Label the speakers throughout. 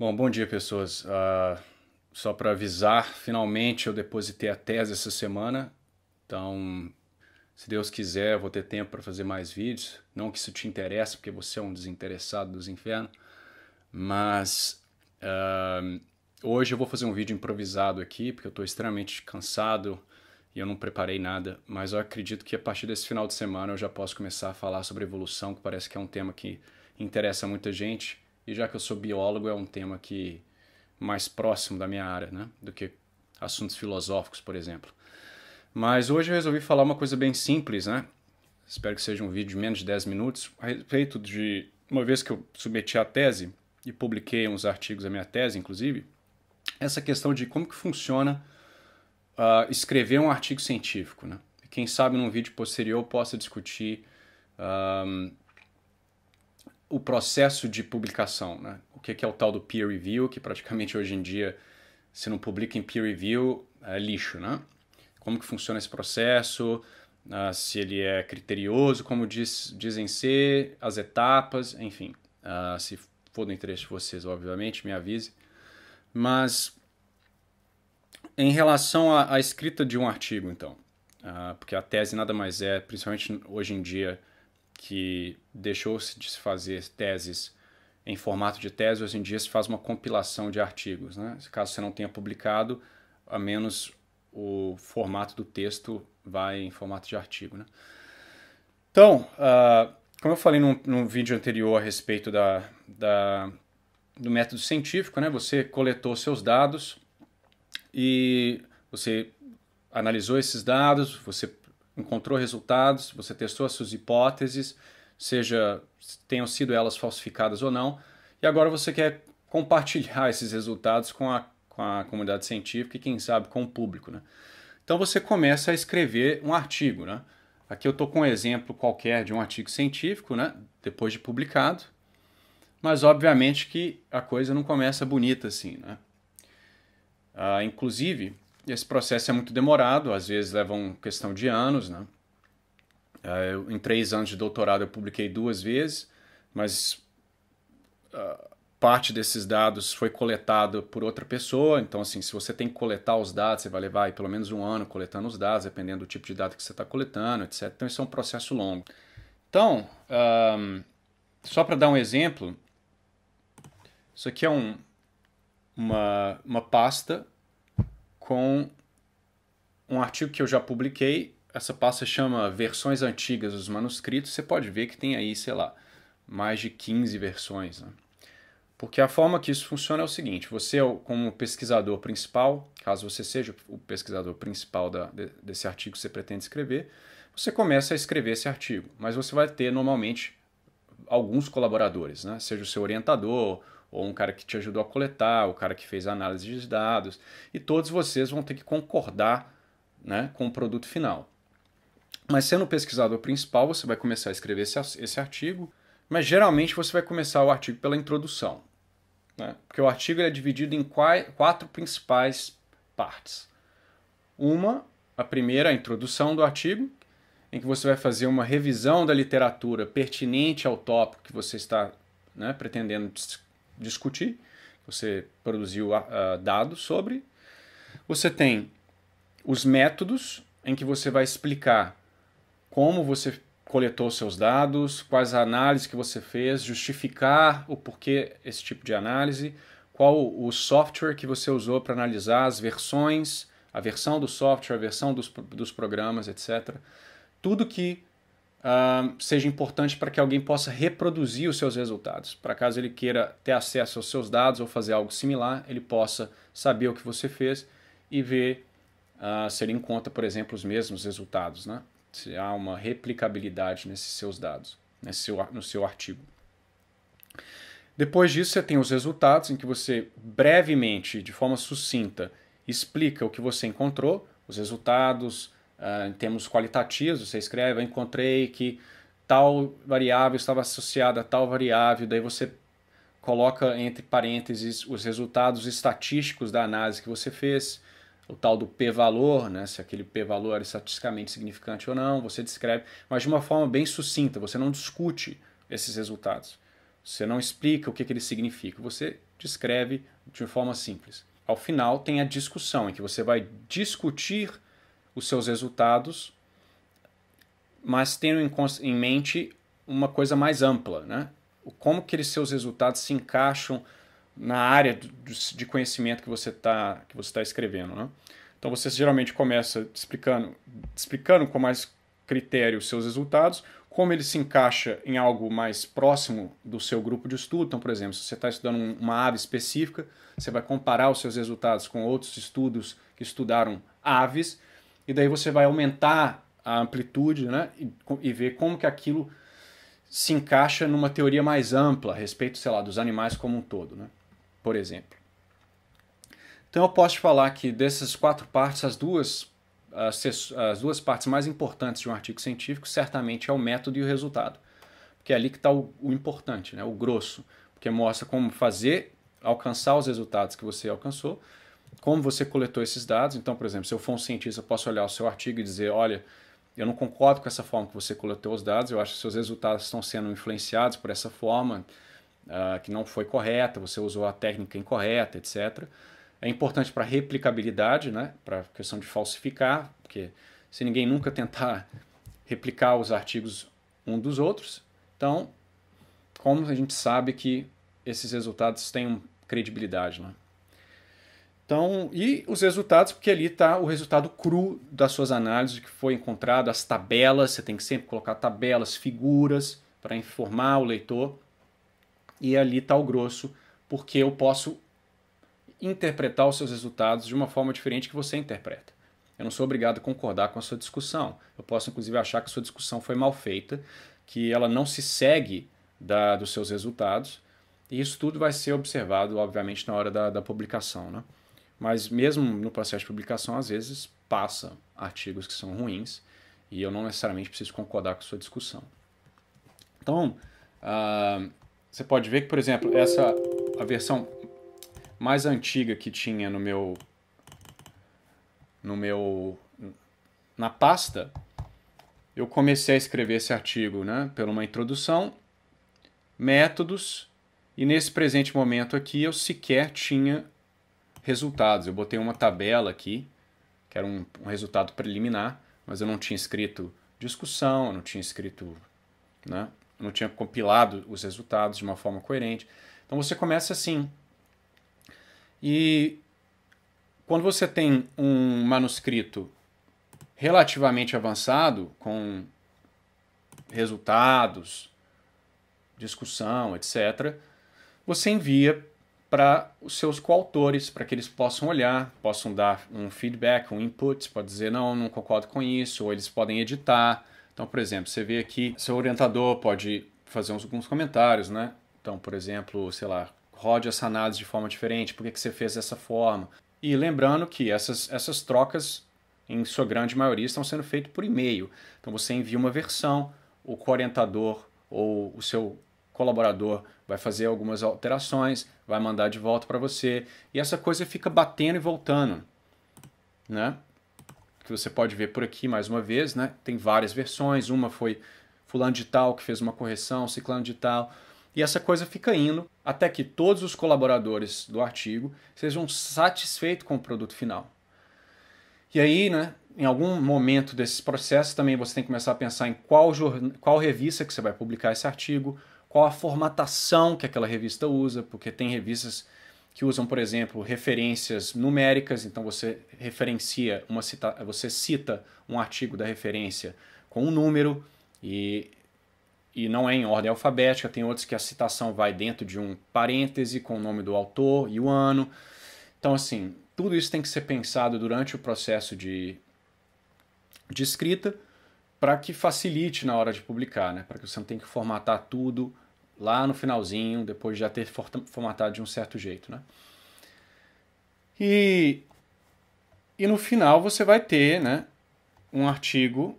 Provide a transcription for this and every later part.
Speaker 1: Bom, bom dia, pessoas. Uh, só para avisar, finalmente eu depositei a tese essa semana. Então, se Deus quiser, eu vou ter tempo para fazer mais vídeos. Não que isso te interesse, porque você é um desinteressado dos infernos. Mas uh, hoje eu vou fazer um vídeo improvisado aqui, porque eu estou extremamente cansado e eu não preparei nada. Mas eu acredito que a partir desse final de semana eu já posso começar a falar sobre evolução, que parece que é um tema que interessa muita gente. E já que eu sou biólogo, é um tema que mais próximo da minha área, né? Do que assuntos filosóficos, por exemplo. Mas hoje eu resolvi falar uma coisa bem simples, né? Espero que seja um vídeo de menos de 10 minutos, a respeito de uma vez que eu submeti a tese e publiquei uns artigos da minha tese, inclusive, essa questão de como que funciona uh, escrever um artigo científico, né? Quem sabe num vídeo posterior eu possa discutir um, ah, o processo de publicação, né? O que é, o tal do peer review, que praticamente hoje em dia, se não publica em peer review, é lixo, né? Como que funciona esse processo, ah, se ele é criterioso, como diz, dizem ser, as etapas, enfim. Ah, se for do interesse de vocês, obviamente, me avise. Mas em relação à, escrita de um artigo, então, ah, porque a tese nada mais é, principalmente hoje em dia, que deixou-se de se fazer teses em formato de tese, hoje em dia se faz uma compilação de artigos. Né? Caso você não tenha publicado, a menos o formato do texto vai em formato de artigo. Né? Então, uh, como eu falei num, num, vídeo anterior a respeito da, da, do método científico, né? você coletou seus dados e você analisou esses dados, você encontrou resultados, você testou as suas hipóteses, seja tenham sido elas falsificadas ou não, e agora você quer compartilhar esses resultados com a, com a comunidade científica e, quem sabe, com o público. Né? Então você começa a escrever um artigo. Né? Aqui eu estou com um exemplo qualquer de um artigo científico, né? depois de publicado, mas obviamente que a coisa não começa bonita assim. Né? Ah, inclusive, esse processo é muito demorado, às vezes levam questão de anos, né? Ah, eu, em três anos de doutorado eu publiquei duas vezes, mas uh, parte desses dados foi coletado por outra pessoa. Então, assim, se você tem que coletar os dados, você vai levar aí, pelo menos um ano coletando os dados, dependendo do tipo de dado que você está coletando, etc. Então, isso é um processo longo. Então, um, só para dar um exemplo, isso aqui é um, uma, uma pasta com um artigo que eu já publiquei. Essa pasta chama Versões Antigas dos Manuscritos. Você pode ver que tem aí, sei lá, mais de 15 versões. Né? Porque a forma que isso funciona é o seguinte: você, como pesquisador principal, caso você seja o pesquisador principal da, desse artigo que você pretende escrever, você começa a escrever esse artigo, mas você vai ter normalmente alguns colaboradores, né? seja o seu orientador, ou um cara que te ajudou a coletar, o cara que fez análise de dados, e todos vocês vão ter que concordar né, com o produto final. Mas sendo o pesquisador principal, você vai começar a escrever esse, esse artigo, mas geralmente você vai começar o artigo pela introdução, né? porque o artigo é dividido em quatro principais partes. Uma, a primeira, a introdução do artigo, em que você vai fazer uma revisão da literatura pertinente ao tópico que você está né, pretendendo discutir, você produziu uh, dados sobre. Você tem os métodos em que você vai explicar como você coletou seus dados, quais análises que você fez, justificar o porquê esse tipo de análise, qual o software que você usou para analisar as versões, a versão do software, a versão dos, dos programas, etc. Tudo que uh, seja importante para que alguém possa reproduzir os seus resultados. Para caso ele queira ter acesso aos seus dados ou fazer algo similar, ele possa saber o que você fez e ver uh, se ele encontra, por exemplo, os mesmos resultados. Né? Se há uma replicabilidade nesses seus dados, nesse seu, no seu artigo. Depois disso, você tem os resultados em que você brevemente, de forma sucinta, explica o que você encontrou, os resultados, ah, em termos qualitativos, você escreve, eu encontrei que tal variável estava associada a tal variável, daí você coloca entre parênteses os resultados estatísticos da análise que você fez, o tal do p-valor, né? se aquele p-valor era estatisticamente significante ou não, você descreve, mas de uma forma bem sucinta, você não discute esses resultados. Você não explica o que, que eles significam, você descreve de uma forma simples. Ao final tem a discussão, em que você vai discutir os seus resultados, mas tendo em, em mente uma coisa mais ampla, né? Como que eles, seus resultados se encaixam na área do, de conhecimento que você está que você tá escrevendo, né? Então você geralmente começa explicando explicando com mais critério os seus resultados, como ele se encaixa em algo mais próximo do seu grupo de estudo. Então, por exemplo, se você está estudando uma ave específica, você vai comparar os seus resultados com outros estudos que estudaram aves e daí você vai aumentar a amplitude né, e, e ver como que aquilo se encaixa numa teoria mais ampla a respeito, sei lá, dos animais como um todo, né, por exemplo. Então eu posso falar que dessas quatro partes, as duas, as, as duas partes mais importantes de um artigo científico certamente é o método e o resultado, porque é ali que está o, o importante, né, o grosso, porque mostra como fazer, alcançar os resultados que você alcançou, como você coletou esses dados. Então, por exemplo, se eu for um cientista, eu posso olhar o seu artigo e dizer, olha, eu não concordo com essa forma que você coletou os dados, eu acho que seus resultados estão sendo influenciados por essa forma uh, que não foi correta, você usou a técnica incorreta, etc. É importante para replicabilidade, né? para a questão de falsificar, porque se ninguém nunca tentar replicar os artigos um dos outros, então como a gente sabe que esses resultados têm credibilidade, né? Então, e os resultados, porque ali está o resultado cru das suas análises que foi encontrado, as tabelas, você tem que sempre colocar tabelas, figuras para informar o leitor. E ali está o grosso, porque eu posso interpretar os seus resultados de uma forma diferente que você interpreta. Eu não sou obrigado a concordar com a sua discussão. Eu posso, inclusive, achar que a sua discussão foi mal feita, que ela não se segue da, dos seus resultados. E isso tudo vai ser observado, obviamente, na hora da, da publicação. Né? Mas mesmo no processo de publicação, às vezes passa artigos que são ruins e eu não necessariamente preciso concordar com sua discussão. Então, uh, você pode ver que, por exemplo, essa a versão mais antiga que tinha no meu no meu na pasta, eu comecei a escrever esse artigo, né, pela uma introdução, métodos, e nesse presente momento aqui eu sequer tinha resultados. Eu botei uma tabela aqui, que era um, um resultado preliminar, mas eu não tinha escrito discussão, eu não tinha escrito, né? Eu não tinha compilado os resultados de uma forma coerente. Então você começa assim. E quando você tem um manuscrito relativamente avançado, com resultados, discussão, etc., você envia para os seus coautores, para que eles possam olhar, possam dar um feedback, um input, pode dizer não, não concordo com isso, ou eles podem editar. Então, por exemplo, você vê aqui, seu orientador pode fazer uns, alguns comentários, né? Então, por exemplo, sei lá, rode essa análise de forma diferente, por que, que você fez dessa forma? E lembrando que essas, essas trocas, em sua grande maioria, estão sendo feitas por e-mail. Então, você envia uma versão, o co-orientador ou o seu colaborador vai fazer algumas alterações, vai mandar de volta para você, e essa coisa fica batendo e voltando, né? Que você pode ver por aqui mais uma vez, né? Tem várias versões, uma foi fulano de tal que fez uma correção, ciclano de tal, e essa coisa fica indo até que todos os colaboradores do artigo sejam satisfeitos com o produto final. E aí, né, em algum momento desses processos também você tem que começar a pensar em qual, qual revista que você vai publicar esse artigo, qual a formatação que aquela revista usa, porque tem revistas que usam, por exemplo, referências numéricas, então você referencia uma cita, você cita um artigo da referência com um número e e não é em ordem alfabética, tem outros que a citação vai dentro de um parêntese com o nome do autor e o ano. Então, assim, tudo isso tem que ser pensado durante o processo de, de escrita para que facilite na hora de publicar, né? Para que você não tenha que formatar tudo lá no finalzinho, depois de já ter formatado de um certo jeito, né? E, e no final você vai ter, né, um artigo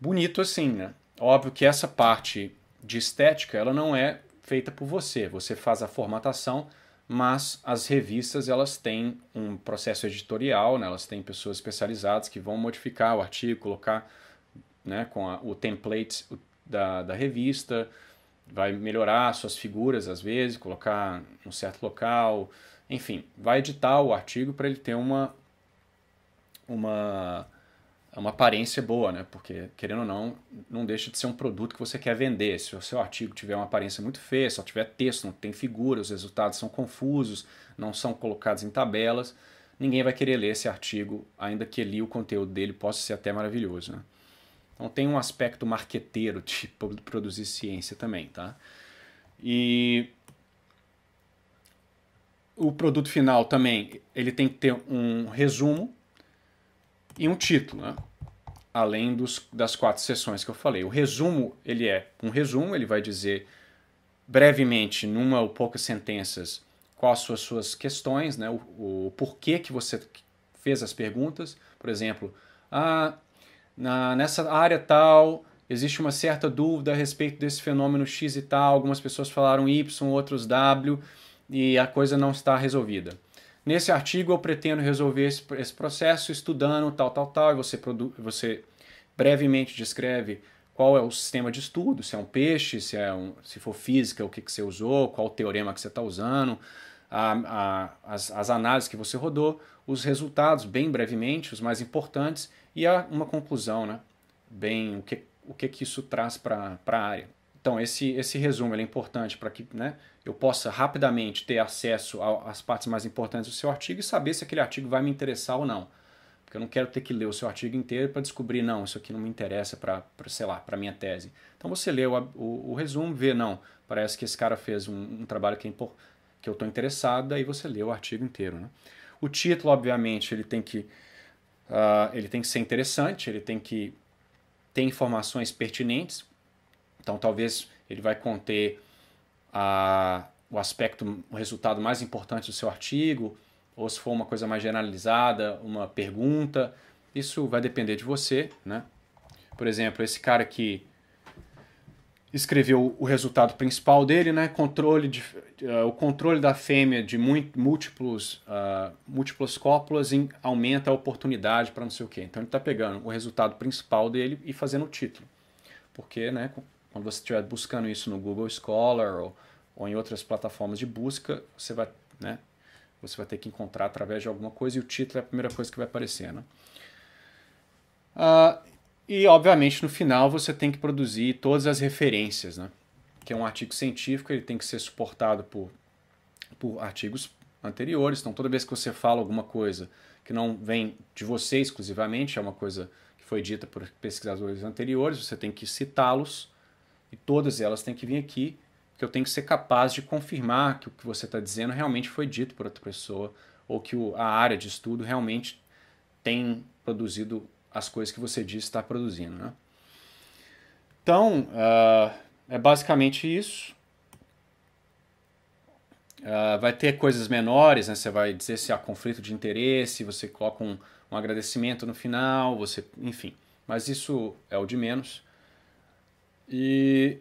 Speaker 1: bonito assim, né? Óbvio que essa parte de estética, ela não é feita por você. Você faz a formatação mas as revistas elas têm um processo editorial, né? elas têm pessoas especializadas que vão modificar o artigo, colocar né, com a, o template da, da revista, vai melhorar suas figuras às vezes, colocar um certo local, enfim, vai editar o artigo para ele ter uma, uma é uma aparência boa, né? Porque, querendo ou não, não deixa de ser um produto que você quer vender. Se o seu artigo tiver uma aparência muito feia, só tiver texto, não tem figura, os resultados são confusos, não são colocados em tabelas, ninguém vai querer ler esse artigo, ainda que li o conteúdo dele possa ser até maravilhoso, né? Então tem um aspecto marqueteiro de produzir ciência também, tá? E o produto final também, ele tem que ter um resumo e um título, né? além dos, das quatro sessões que eu falei. O resumo, ele é um resumo, ele vai dizer brevemente, numa ou poucas sentenças, quais são as suas questões, né? o, o porquê que você fez as perguntas. Por exemplo, ah, na, nessa área tal, existe uma certa dúvida a respeito desse fenômeno X e tal, algumas pessoas falaram Y, outros W, e a coisa não está resolvida. Nesse artigo eu pretendo resolver esse, esse processo estudando tal, tal, tal, e você, você brevemente descreve qual é o sistema de estudo, se é um peixe, se, é um, se for física, o que, que você usou, qual teorema que você está usando, a, a, as, as, análises que você rodou, os resultados, bem brevemente, os mais importantes, e uma conclusão, né? Bem, o que, o que, que isso traz para a área. Então, esse, esse resumo é importante para que né, eu possa rapidamente ter acesso às partes mais importantes do seu artigo e saber se aquele artigo vai me interessar ou não. Porque eu não quero ter que ler o seu artigo inteiro para descobrir, não, isso aqui não me interessa para, sei lá, para minha tese. Então, você lê o, o, o, resumo, vê, não, parece que esse cara fez um, um trabalho que, é que eu estou interessado, aí você lê o artigo inteiro. Né? O título, obviamente, ele tem que, uh, ele tem que ser interessante, ele tem que ter informações pertinentes, então, talvez ele vai conter a, o aspecto, o resultado mais importante do seu artigo, ou se for uma coisa mais generalizada, uma pergunta. Isso vai depender de você, né? Por exemplo, esse cara que escreveu o resultado principal dele, né? Controle de, uh, o controle da fêmea de múltiplos, uh, múltiplas cópulas em, aumenta a oportunidade para não sei o quê. Então ele está pegando o resultado principal dele e fazendo o título. Porque, né, quando você estiver buscando isso no Google Scholar ou, ou em outras plataformas de busca, você vai, né, você vai ter que encontrar através de alguma coisa e o título é a primeira coisa que vai aparecer. Né? Ah, e, obviamente, no final você tem que produzir todas as referências, né? que é um artigo científico, ele tem que ser suportado por, por artigos anteriores. Então, toda vez que você fala alguma coisa que não vem de você exclusivamente, é uma coisa que foi dita por pesquisadores anteriores, você tem que citá-los e todas elas têm que vir aqui, porque eu tenho que ser capaz de confirmar que o que você está dizendo realmente foi dito por outra pessoa, ou que o, a área de estudo realmente tem produzido as coisas que você diz estar tá produzindo. Né? Então, uh, é basicamente isso. Uh, vai ter coisas menores, né? Você vai dizer se há conflito de interesse, você coloca um, um agradecimento no final, você, enfim. Mas isso é o de menos. E,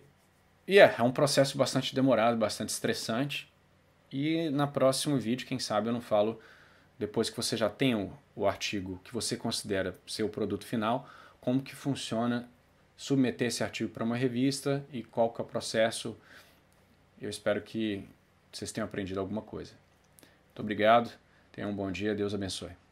Speaker 1: e é, é um processo bastante demorado, bastante estressante. E na próximo vídeo, quem sabe eu não falo, depois que você já tem o, o artigo que você considera seu produto final, como que funciona submeter esse artigo para uma revista e qual que é o processo. Eu espero que vocês tenham aprendido alguma coisa. Muito obrigado, tenham um bom dia, Deus abençoe.